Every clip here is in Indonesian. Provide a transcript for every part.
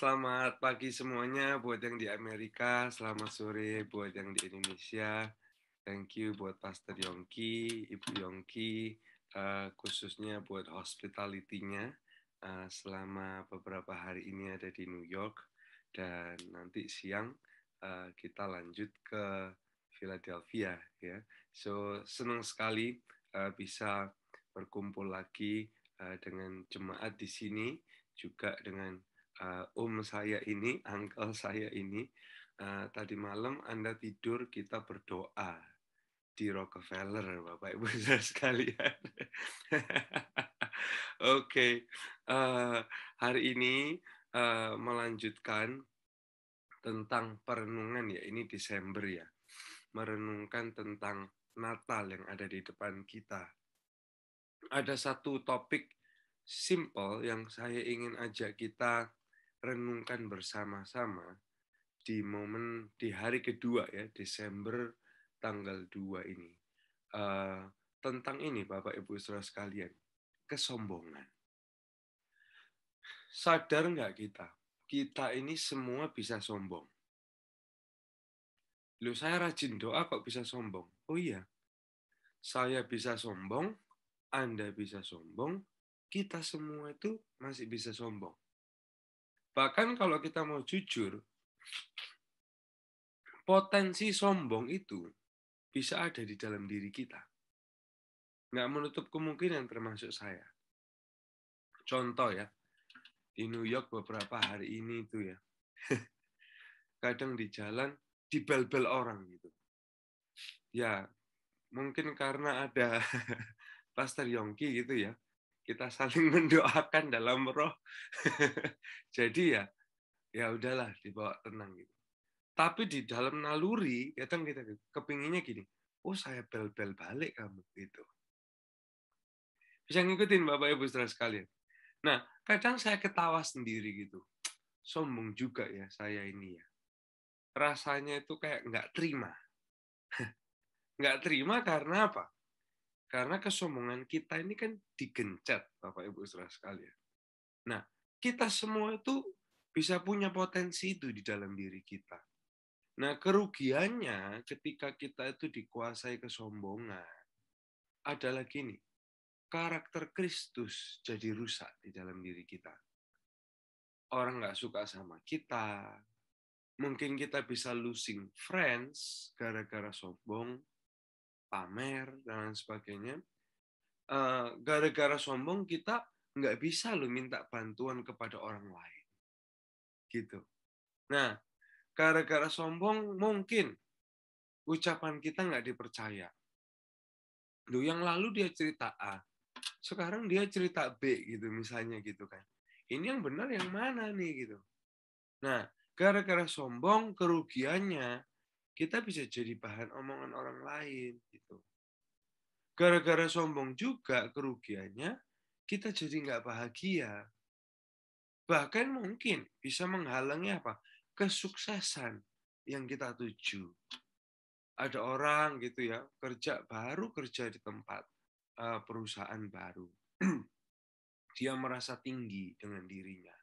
selamat pagi semuanya buat yang di Amerika, selamat sore buat yang di Indonesia. Thank you buat Pastor Yongki, Ibu Yongki, uh, khususnya buat hospitality-nya uh, selama beberapa hari ini ada di New York dan nanti siang uh, kita lanjut ke Philadelphia ya. So senang sekali uh, bisa berkumpul lagi uh, dengan jemaat di sini juga dengan uh, um saya ini, angkel saya ini, uh, tadi malam Anda tidur kita berdoa di Rockefeller, Bapak Ibu saya sekalian. Oke, okay. uh, eh, hari ini uh, melanjutkan tentang perenungan ya, ini Desember ya, merenungkan tentang Natal yang ada di depan kita. Ada satu topik simple yang saya ingin ajak kita renungkan bersama-sama di momen di hari kedua ya Desember tanggal 2 ini uh, tentang ini Bapak Ibu Saudara sekalian kesombongan sadar nggak kita kita ini semua bisa sombong lu saya rajin doa kok bisa sombong. Oh iya, saya bisa sombong, Anda bisa sombong, kita semua itu masih bisa sombong. Bahkan kalau kita mau jujur, potensi sombong itu bisa ada di dalam diri kita. Nggak menutup kemungkinan termasuk saya. Contoh ya, di New York beberapa hari ini itu ya, kadang di jalan dibel-bel orang gitu. Ya, mungkin karena ada Pastor Yongki gitu ya, kita saling mendoakan dalam roh. Jadi ya, ya udahlah dibawa tenang gitu. Tapi di dalam naluri, ya kadang kita gitu, kepinginnya gini, oh saya bel-bel balik kamu gitu. Bisa ngikutin Bapak Ibu saudara sekalian. Nah, kadang saya ketawa sendiri gitu. Sombong juga ya saya ini ya. Rasanya itu kayak nggak terima. nggak terima karena apa? Karena kesombongan kita ini kan digencet, Bapak Ibu saudara sekalian. Nah, kita semua itu bisa punya potensi itu di dalam diri kita. Nah, kerugiannya ketika kita itu dikuasai kesombongan adalah gini. Karakter Kristus jadi rusak di dalam diri kita. Orang nggak suka sama kita. Mungkin kita bisa losing friends gara-gara sombong pamer dan lain sebagainya eh, gara-gara uh, sombong kita nggak bisa lu minta bantuan kepada orang lain gitu nah gara-gara sombong mungkin ucapan kita nggak dipercaya Duh, yang lalu dia cerita A sekarang dia cerita B gitu misalnya gitu kan ini yang benar yang mana nih gitu nah gara-gara sombong kerugiannya kita bisa jadi bahan omongan orang lain gitu. Gara-gara sombong juga kerugiannya, kita jadi nggak bahagia. Bahkan mungkin bisa menghalangi apa? Kesuksesan yang kita tuju. Ada orang gitu ya, kerja baru kerja di tempat eh, perusahaan baru. Dia merasa tinggi dengan dirinya.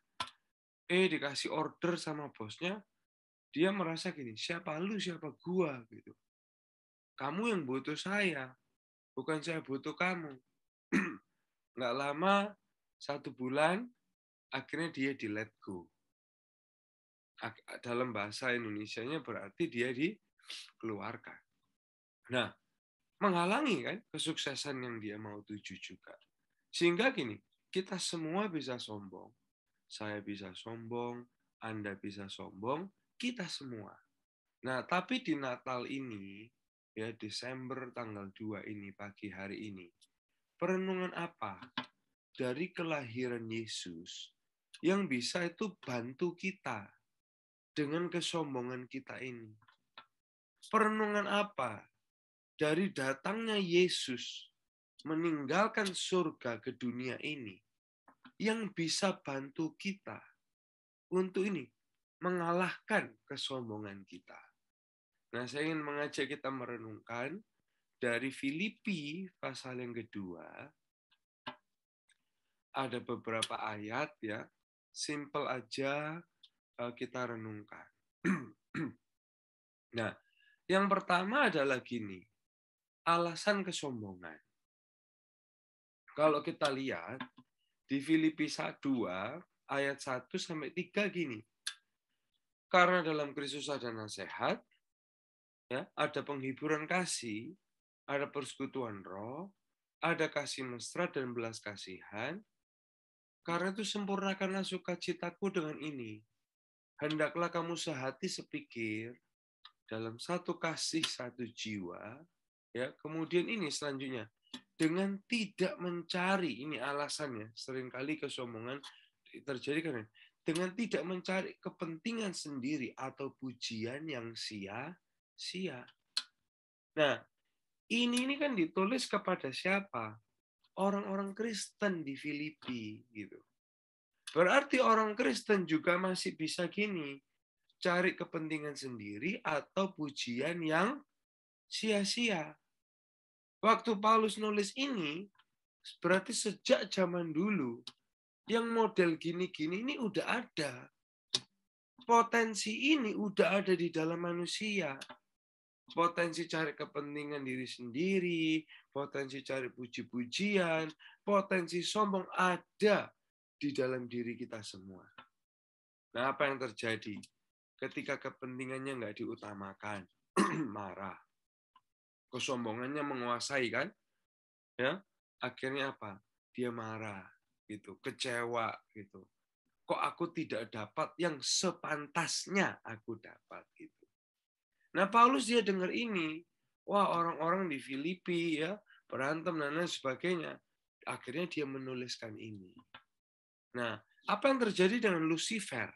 Eh dikasih order sama bosnya, dia merasa gini, siapa lu, siapa gua gitu. Kamu yang butuh saya, bukan saya butuh kamu. Nggak lama, satu bulan, akhirnya dia di let go. Dalam bahasa Indonesia nya berarti dia dikeluarkan. Nah, menghalangi kan kesuksesan yang dia mau tuju juga. Sehingga gini, kita semua bisa sombong. Saya bisa sombong, Anda bisa sombong, kita semua. Nah, tapi di Natal ini, ya Desember tanggal 2 ini, pagi hari ini, perenungan apa dari kelahiran Yesus yang bisa itu bantu kita dengan kesombongan kita ini? Perenungan apa dari datangnya Yesus meninggalkan surga ke dunia ini yang bisa bantu kita untuk ini mengalahkan kesombongan kita. Nah, saya ingin mengajak kita merenungkan dari Filipi pasal yang kedua. Ada beberapa ayat ya, simple aja eh, kita renungkan. nah, yang pertama adalah gini, alasan kesombongan. Kalau kita lihat di Filipi 2 ayat 1 sampai 3 gini. Karena dalam Kristus ada nasihat, ya, ada penghiburan kasih, ada persekutuan roh, ada kasih mesra dan belas kasihan. Karena itu sempurnakanlah sukacitaku dengan ini. Hendaklah kamu sehati sepikir dalam satu kasih satu jiwa. Ya, kemudian ini selanjutnya dengan tidak mencari ini alasannya seringkali kesombongan terjadi karena dengan tidak mencari kepentingan sendiri atau pujian yang sia-sia. Nah, ini ini kan ditulis kepada siapa? Orang-orang Kristen di Filipi gitu. Berarti orang Kristen juga masih bisa gini, cari kepentingan sendiri atau pujian yang sia-sia. Waktu Paulus nulis ini, berarti sejak zaman dulu yang model gini-gini ini udah ada. Potensi ini udah ada di dalam manusia. Potensi cari kepentingan diri sendiri, potensi cari puji-pujian, potensi sombong ada di dalam diri kita semua. Nah, apa yang terjadi? Ketika kepentingannya nggak diutamakan, marah. Kesombongannya menguasai kan? Ya, akhirnya apa? Dia marah gitu, kecewa gitu. Kok aku tidak dapat yang sepantasnya aku dapat gitu. Nah, Paulus dia dengar ini, wah orang-orang di Filipi ya, berantem dan lain sebagainya. Akhirnya dia menuliskan ini. Nah, apa yang terjadi dengan Lucifer?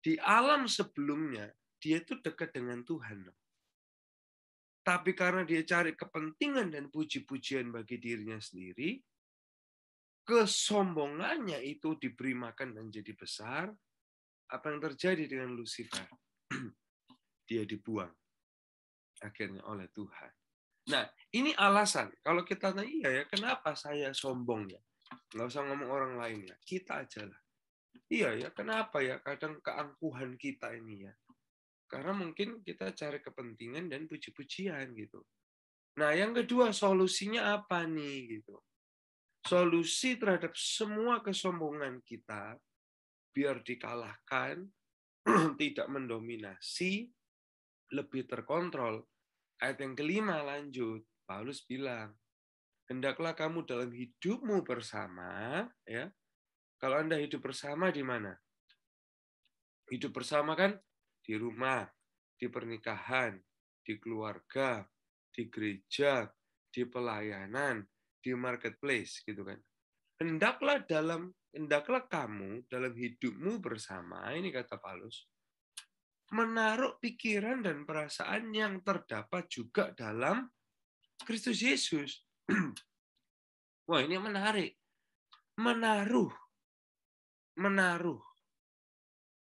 Di alam sebelumnya, dia itu dekat dengan Tuhan. Tapi karena dia cari kepentingan dan puji-pujian bagi dirinya sendiri, kesombongannya itu diberi makan dan jadi besar, apa yang terjadi dengan Lucifer? Dia dibuang akhirnya oleh Tuhan. Nah, ini alasan. Kalau kita tanya, iya ya, kenapa saya sombong ya? Nggak usah ngomong orang lain ya. Kita ajalah. Iya ya, kenapa ya? Kadang keangkuhan kita ini ya. Karena mungkin kita cari kepentingan dan puji-pujian gitu. Nah, yang kedua solusinya apa nih gitu? solusi terhadap semua kesombongan kita biar dikalahkan, tidak mendominasi, lebih terkontrol. Ayat yang kelima lanjut, Paulus bilang, hendaklah kamu dalam hidupmu bersama, ya. Kalau Anda hidup bersama di mana? Hidup bersama kan di rumah, di pernikahan, di keluarga, di gereja, di pelayanan, di marketplace gitu kan. Hendaklah dalam hendaklah kamu dalam hidupmu bersama ini kata Paulus menaruh pikiran dan perasaan yang terdapat juga dalam Kristus Yesus. Wah, ini menarik. Menaruh. Menaruh.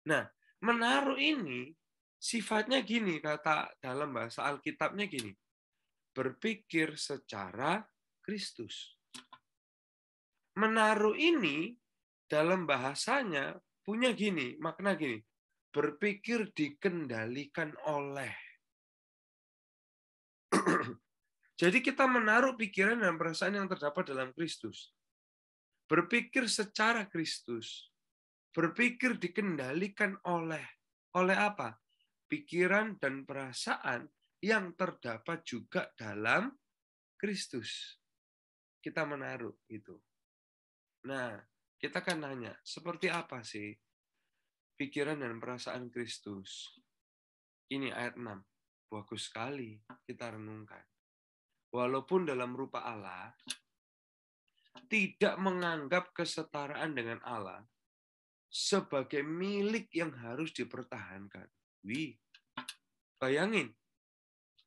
Nah, menaruh ini sifatnya gini, kata dalam bahasa Alkitabnya gini. Berpikir secara Kristus. Menaruh ini dalam bahasanya punya gini, makna gini. Berpikir dikendalikan oleh. Jadi kita menaruh pikiran dan perasaan yang terdapat dalam Kristus. Berpikir secara Kristus. Berpikir dikendalikan oleh. Oleh apa? Pikiran dan perasaan yang terdapat juga dalam Kristus kita menaruh itu. Nah, kita kan nanya, seperti apa sih pikiran dan perasaan Kristus? Ini ayat 6. Bagus sekali kita renungkan. Walaupun dalam rupa Allah, tidak menganggap kesetaraan dengan Allah sebagai milik yang harus dipertahankan. Wih, bayangin,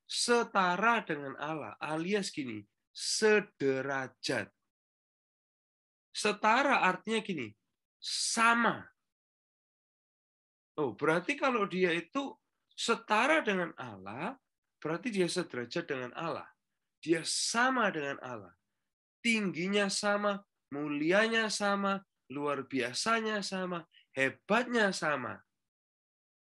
setara dengan Allah, alias gini, sederajat. Setara artinya gini, sama. Oh, berarti kalau dia itu setara dengan Allah, berarti dia sederajat dengan Allah. Dia sama dengan Allah. Tingginya sama, mulianya sama, luar biasanya sama, hebatnya sama.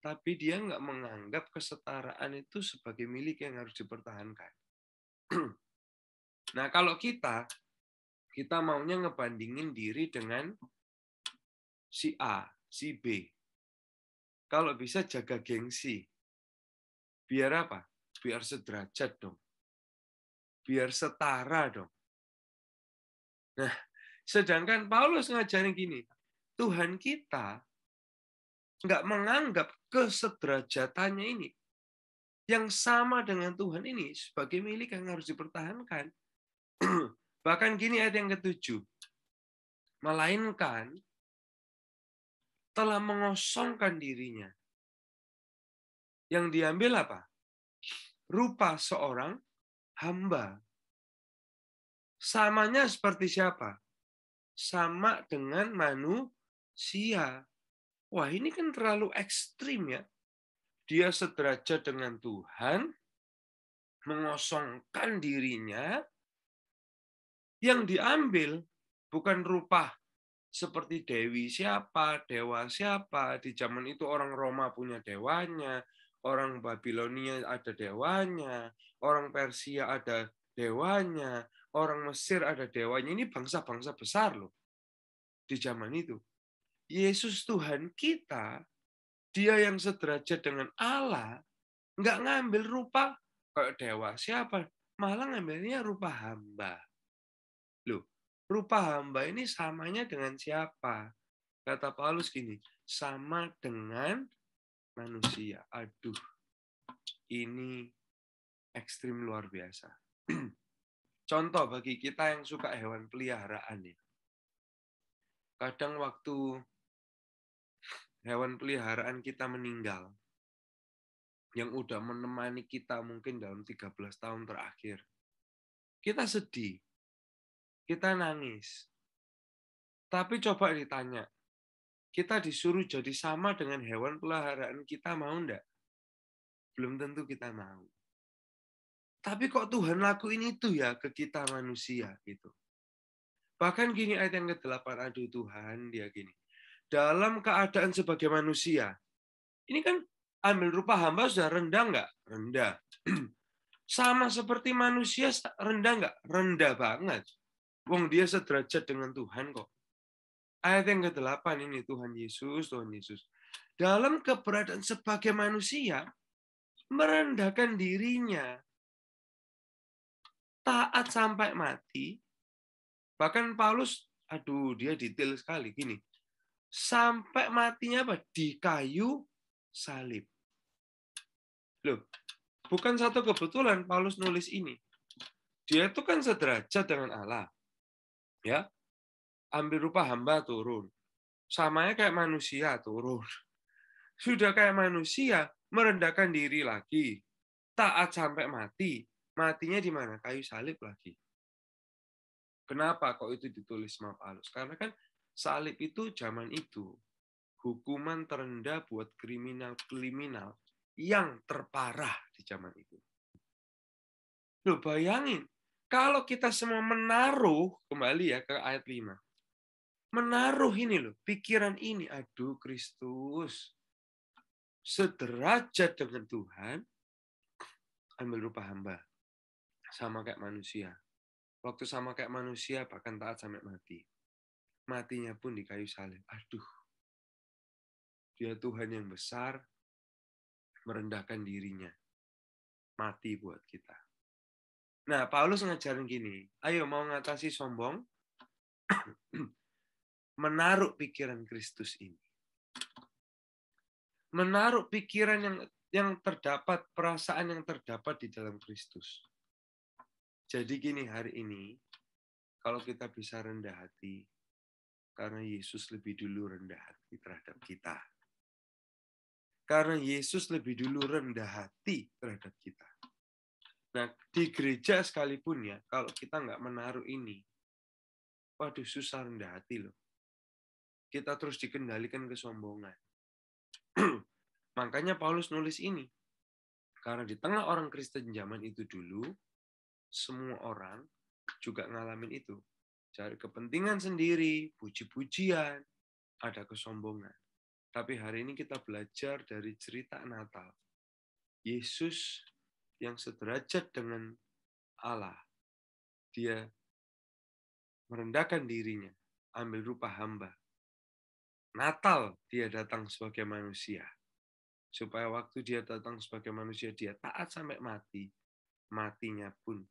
Tapi dia nggak menganggap kesetaraan itu sebagai milik yang harus dipertahankan. Nah, kalau kita kita maunya ngebandingin diri dengan si A, si B. Kalau bisa jaga gengsi. Biar apa? Biar sederajat dong. Biar setara dong. Nah, sedangkan Paulus ngajarin gini, Tuhan kita nggak menganggap kesederajatannya ini yang sama dengan Tuhan ini sebagai milik yang harus dipertahankan. Bahkan gini ayat yang ketujuh. Melainkan telah mengosongkan dirinya. Yang diambil apa? Rupa seorang hamba. Samanya seperti siapa? Sama dengan manusia. Wah ini kan terlalu ekstrim ya. Dia sederajat dengan Tuhan, mengosongkan dirinya, yang diambil bukan rupa seperti dewi siapa, dewa siapa. Di zaman itu orang Roma punya dewanya, orang Babilonia ada dewanya, orang Persia ada dewanya, orang Mesir ada dewanya. Ini bangsa-bangsa besar loh di zaman itu. Yesus Tuhan kita, dia yang sederajat dengan Allah, nggak ngambil rupa kayak dewa siapa, malah ngambilnya rupa hamba rupa hamba ini samanya dengan siapa? Kata Paulus gini, sama dengan manusia. Aduh, ini ekstrim luar biasa. Contoh bagi kita yang suka hewan peliharaan ya. Kadang waktu hewan peliharaan kita meninggal, yang udah menemani kita mungkin dalam 13 tahun terakhir, kita sedih kita nangis. Tapi coba ditanya, kita disuruh jadi sama dengan hewan peliharaan kita mau ndak? Belum tentu kita mau. Tapi kok Tuhan lakuin itu ya ke kita manusia gitu. Bahkan gini ayat yang ke-8, aduh Tuhan, dia gini. Dalam keadaan sebagai manusia, ini kan ambil rupa hamba sudah rendah enggak? Rendah. Sama seperti manusia rendah enggak? Rendah banget. Wong dia sederajat dengan Tuhan kok. Ayat yang ke-8 ini Tuhan Yesus, Tuhan Yesus. Dalam keberadaan sebagai manusia, merendahkan dirinya. Taat sampai mati. Bahkan Paulus, aduh dia detail sekali gini. Sampai matinya apa? Di kayu salib. Loh, bukan satu kebetulan Paulus nulis ini. Dia itu kan sederajat dengan Allah ya ambil rupa hamba turun samanya kayak manusia turun sudah kayak manusia merendahkan diri lagi taat sampai mati matinya di mana kayu salib lagi kenapa kok itu ditulis sama Paulus karena kan salib itu zaman itu hukuman terendah buat kriminal-kriminal yang terparah di zaman itu. Lo bayangin, kalau kita semua menaruh, kembali ya ke ayat 5. Menaruh ini loh, pikiran ini. Aduh Kristus, sederajat dengan Tuhan, ambil rupa hamba. Sama kayak manusia. Waktu sama kayak manusia, bahkan taat sampai mati. Matinya pun di kayu salib. Aduh, dia Tuhan yang besar, merendahkan dirinya. Mati buat kita Nah, Paulus ngajarin gini, ayo mau ngatasi sombong, menaruh pikiran Kristus ini. Menaruh pikiran yang yang terdapat, perasaan yang terdapat di dalam Kristus. Jadi gini hari ini, kalau kita bisa rendah hati, karena Yesus lebih dulu rendah hati terhadap kita. Karena Yesus lebih dulu rendah hati terhadap kita. Nah, di gereja sekalipun ya, kalau kita nggak menaruh ini, waduh susah rendah hati loh. Kita terus dikendalikan kesombongan. Makanya Paulus nulis ini. Karena di tengah orang Kristen zaman itu dulu, semua orang juga ngalamin itu. Cari kepentingan sendiri, puji-pujian, ada kesombongan. Tapi hari ini kita belajar dari cerita Natal. Yesus yang sederajat dengan Allah. Dia merendahkan dirinya, ambil rupa hamba. Natal dia datang sebagai manusia. Supaya waktu dia datang sebagai manusia, dia taat sampai mati. Matinya pun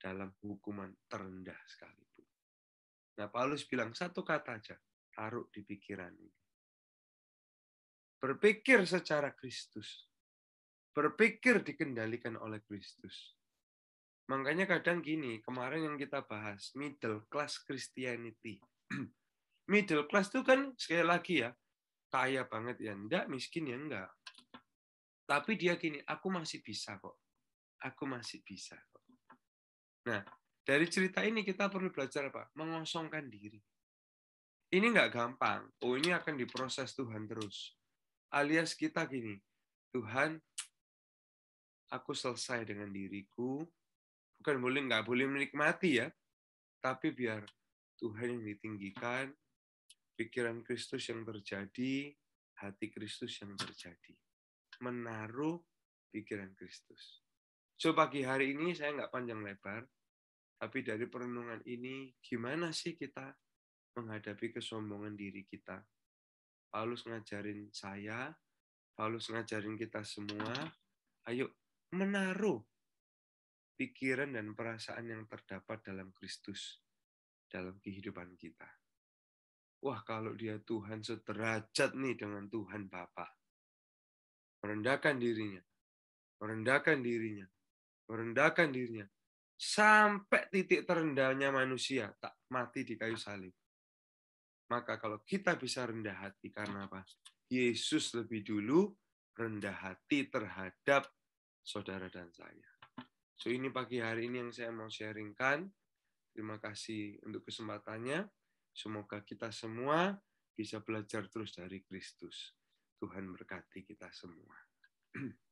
dalam hukuman terendah sekalipun. Nah, Paulus bilang satu kata aja, taruh di pikiran ini. Berpikir secara Kristus berpikir dikendalikan oleh Kristus. Makanya kadang gini, kemarin yang kita bahas, middle class Christianity. middle class itu kan sekali lagi ya, kaya banget ya enggak, miskin ya enggak. Tapi dia gini, aku masih bisa kok. Aku masih bisa kok. Nah, dari cerita ini kita perlu belajar apa? Mengosongkan diri. Ini enggak gampang. Oh, ini akan diproses Tuhan terus. Alias kita gini, Tuhan, aku selesai dengan diriku. Bukan boleh nggak boleh menikmati ya, tapi biar Tuhan yang ditinggikan, pikiran Kristus yang terjadi, hati Kristus yang terjadi. Menaruh pikiran Kristus. So pagi hari ini saya nggak panjang lebar, tapi dari perenungan ini gimana sih kita menghadapi kesombongan diri kita? Paulus ngajarin saya, Paulus ngajarin kita semua, ayo menaruh pikiran dan perasaan yang terdapat dalam Kristus dalam kehidupan kita. Wah, kalau dia Tuhan seterajat nih dengan Tuhan Bapa. Merendahkan dirinya, merendahkan dirinya, merendahkan dirinya sampai titik terendahnya manusia tak mati di kayu salib. Maka kalau kita bisa rendah hati karena apa? Yesus lebih dulu rendah hati terhadap saudara dan saya. So ini pagi hari ini yang saya mau sharingkan. Terima kasih untuk kesempatannya. Semoga kita semua bisa belajar terus dari Kristus. Tuhan berkati kita semua.